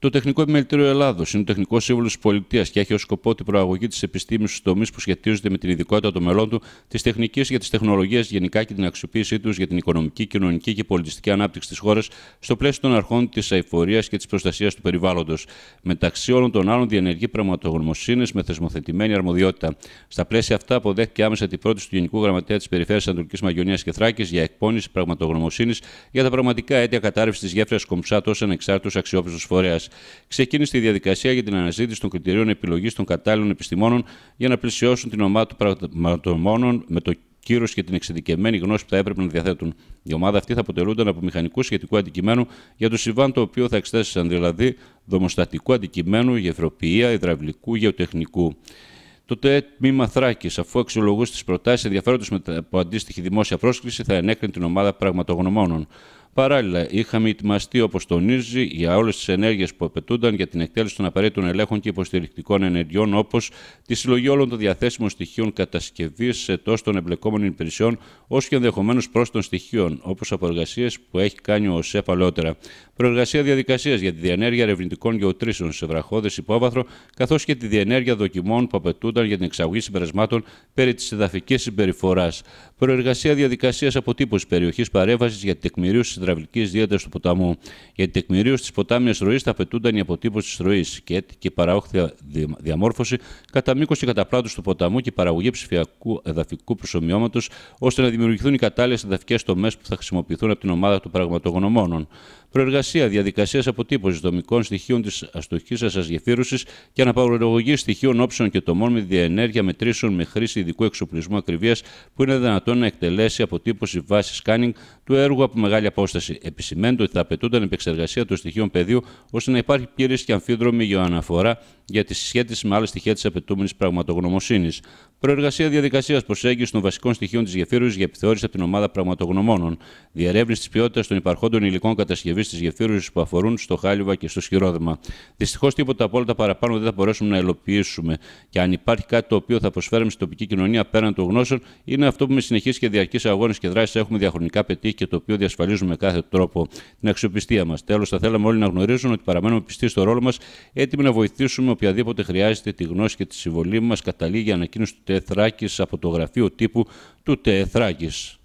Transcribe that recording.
Το Τεχνικό Επιμελητήριο Ελλάδος είναι ο τεχνικός Σύμβουλος της πολιτείας και έχει ως σκοπό την προαγωγή της επιστήμης στους τομείς που σχετίζονται με την ειδικότητα των μελών του, τη τεχνική και τη τεχνολογία γενικά και την αξιοποίησή τους για την οικονομική, κοινωνική και πολιτιστική ανάπτυξη της χώρας στο πλαίσιο των αρχών της αηφορίας και της προστασίας του περιβάλλοντος. Μεταξύ όλων των άλλων, διενεργεί πραγματογνωμοσύνες με θεσμοθετημένη αρμοδιότητα. Στα πλαίσια αυτά, αποδέχτηκε άμεσα την πρώτη του Γενικού Γραμματέα της Περιφέρειας Ανατολική Μαγιονία και Θράκης για εκπόνηση πραγματογνωμοσύνης για τα πραγματικά αίτια κατάρρευσης της γέφυρας Κομψά ως ανεξάρτητος αξιόπιστος φορέας ξεκίνησε τη διαδικασία για την αναζήτηση των κριτηρίων επιλογής των κατάλληλων επιστημόνων για να πλησιώσουν την ομάδα των πραγματομόνων με το κύρος και την εξειδικεμένη γνώση που θα έπρεπε να διαθέτουν. Η ομάδα αυτή θα αποτελούνταν από μηχανικού σχετικού αντικειμένου για το συμβάν το οποίο θα εξέτασαν, δηλαδή δομοστατικού αντικειμένου, γεφυροποιία, υδραυλικού, γεωτεχνικού. Το τμήμα Θράκης, αφού αξιολογούσε τις προτάσεις ενδιαφέροντο από αντίστοιχη δημόσια πρόσκληση, θα ενέκρινε την ομάδα πραγματογνωμόνων. Παράλληλα, είχαμε ετοιμαστεί, όπως τονίζει, για όλες τις ενέργειες που απαιτούνταν για την εκτέλεση των απαραίτητων ελέγχων και υποστηρικτικών ενεργειών, όπως τη συλλογή όλων των διαθέσιμων στοιχείων κατασκευής τόσο των εμπλεκόμενων υπηρεσιών, όσο και ενδεχομένως πρόσθετων στοιχείων, όπως από εργασίες που έχει κάνει ο ΟΣΕ παλαιότερα. Προεργασία διαδικασίας για τη διενέργεια ερευνητικών γεωτρήσεων σε βραχώδες υπόβαθρο, καθώς και τη διενέργεια δοκιμών που απαιτούνταν για την εξαγωγή συμπερασμάτων περί της εδαφικής συμπεριφοράς. Προεργασία διαδικασίας αποτύπωσης περιοχής παρέμβασης για τη τεκμηρίωση υδραυλική διέδραση του ποταμού. Για την τεκμηρίωση της ποτάμια ροής θα απαιτούνταν η αποτύπωση της ροής και, και παράοχθη διαμόρφωση κατά μήκος και κατά πλάτος του ποταμού και παραγωγή ψηφιακού εδαφικού προσωμιώματος, ώστε να δημιουργηθούν οι κατάλληλες εδαφικές τομές που θα χρησιμοποιηθούν από την ομάδα των πραγματογνωμόνων. Προεργασία διαδικασία αποτύπωσης δομικών στοιχείων της αστοχής σας γεφύρωσης και αναπαραγωγή στοιχείων όψεων και τομών με διενέργεια μετρήσεων με χρήση ειδικού εξοπλισμού ακριβίας που είναι δυνατόν να εκτελέσει αποτύπωση βάσης σκάνινγκ του έργου από μεγάλη απόσταση κατάσταση, ότι θα απαιτούνταν επεξεργασία των στοιχείων πεδίου ώστε να υπάρχει πλήρης και αμφίδρομη για για τη συσχέτιση με άλλα στοιχεία της απαιτούμενης πραγματογνωμοσύνης. Προεργασία διαδικασίας προσέγγισης των βασικών στοιχείων της γεφύρους για επιθεώρηση από την ομάδα πραγματογνωμόνων. Διερεύνηση της ποιότητας των υπαρχόντων υλικών κατασκευής της γεφύρους που αφορούν στο χάλιβα και στο σχηρόδημα. Δυστυχώς τίποτα από όλα τα παραπάνω δεν θα μπορέσουμε να ελοποιήσουμε Και αν υπάρχει κάτι το οποίο θα προσφέρουμε στην τοπική κοινωνία πέραν των γνώσεων, είναι αυτό που με συνεχεί και διαρκείς αγώνες και δράσεις έχουμε διαχρονικά πετύχει και το οποίο διασφαλίζουμε με κάθε τρόπο την αξιοπιστία μας. Τέλος, θα θέλαμε όλοι να γνωρίζουν ότι παραμένουμε πιστοί στο ρόλο μας, έτοιμοι να βοηθήσουμε οποιαδήποτε χρειάζεται τη γνώση και τη συμβολή μας. Καταλήγει ανακοίνωση του Τεθράκης από το γραφείο τύπου του Τεθράκης.